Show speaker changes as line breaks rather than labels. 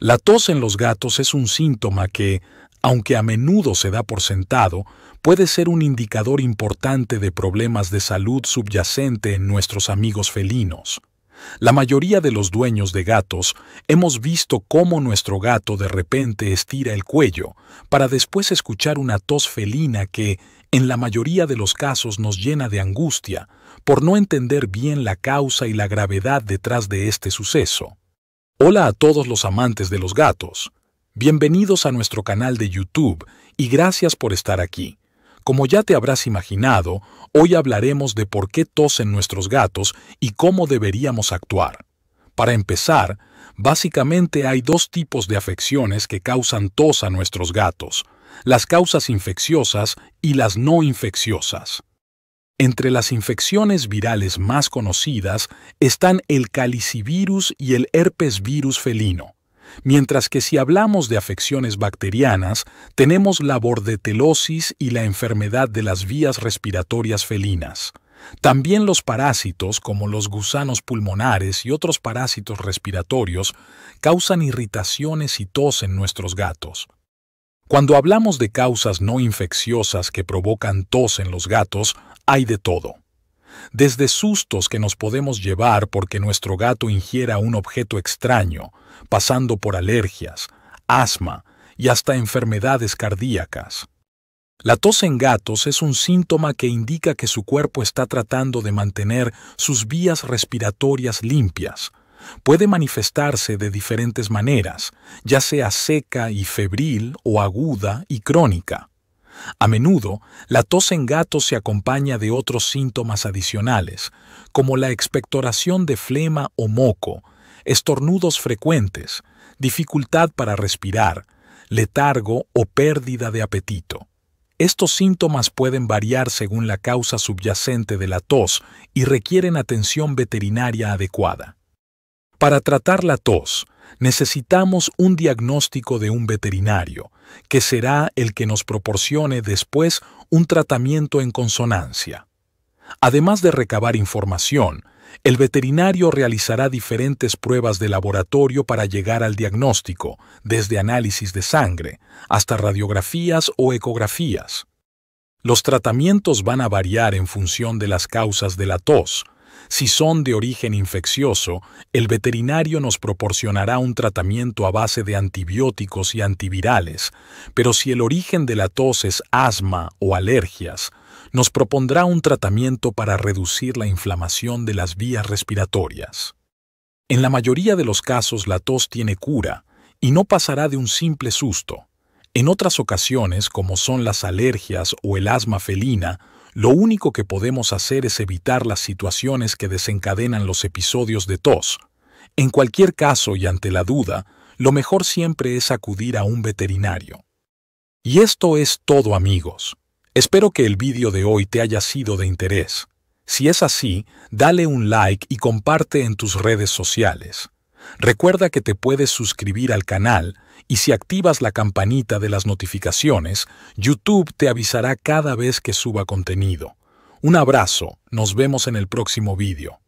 La tos en los gatos es un síntoma que, aunque a menudo se da por sentado, puede ser un indicador importante de problemas de salud subyacente en nuestros amigos felinos. La mayoría de los dueños de gatos hemos visto cómo nuestro gato de repente estira el cuello para después escuchar una tos felina que, en la mayoría de los casos, nos llena de angustia por no entender bien la causa y la gravedad detrás de este suceso. Hola a todos los amantes de los gatos. Bienvenidos a nuestro canal de YouTube y gracias por estar aquí. Como ya te habrás imaginado, hoy hablaremos de por qué tosen nuestros gatos y cómo deberíamos actuar. Para empezar, básicamente hay dos tipos de afecciones que causan tos a nuestros gatos, las causas infecciosas y las no infecciosas. Entre las infecciones virales más conocidas están el calicivirus y el herpesvirus felino, mientras que si hablamos de afecciones bacterianas, tenemos la bordetelosis y la enfermedad de las vías respiratorias felinas. También los parásitos, como los gusanos pulmonares y otros parásitos respiratorios, causan irritaciones y tos en nuestros gatos. Cuando hablamos de causas no infecciosas que provocan tos en los gatos, hay de todo. Desde sustos que nos podemos llevar porque nuestro gato ingiera un objeto extraño, pasando por alergias, asma y hasta enfermedades cardíacas. La tos en gatos es un síntoma que indica que su cuerpo está tratando de mantener sus vías respiratorias limpias, puede manifestarse de diferentes maneras, ya sea seca y febril o aguda y crónica. A menudo, la tos en gatos se acompaña de otros síntomas adicionales, como la expectoración de flema o moco, estornudos frecuentes, dificultad para respirar, letargo o pérdida de apetito. Estos síntomas pueden variar según la causa subyacente de la tos y requieren atención veterinaria adecuada. Para tratar la tos, necesitamos un diagnóstico de un veterinario, que será el que nos proporcione después un tratamiento en consonancia. Además de recabar información, el veterinario realizará diferentes pruebas de laboratorio para llegar al diagnóstico, desde análisis de sangre hasta radiografías o ecografías. Los tratamientos van a variar en función de las causas de la tos, si son de origen infeccioso, el veterinario nos proporcionará un tratamiento a base de antibióticos y antivirales, pero si el origen de la tos es asma o alergias, nos propondrá un tratamiento para reducir la inflamación de las vías respiratorias. En la mayoría de los casos la tos tiene cura y no pasará de un simple susto. En otras ocasiones, como son las alergias o el asma felina, lo único que podemos hacer es evitar las situaciones que desencadenan los episodios de tos. En cualquier caso y ante la duda, lo mejor siempre es acudir a un veterinario. Y esto es todo amigos. Espero que el vídeo de hoy te haya sido de interés. Si es así, dale un like y comparte en tus redes sociales. Recuerda que te puedes suscribir al canal y si activas la campanita de las notificaciones, YouTube te avisará cada vez que suba contenido. Un abrazo, nos vemos en el próximo vídeo.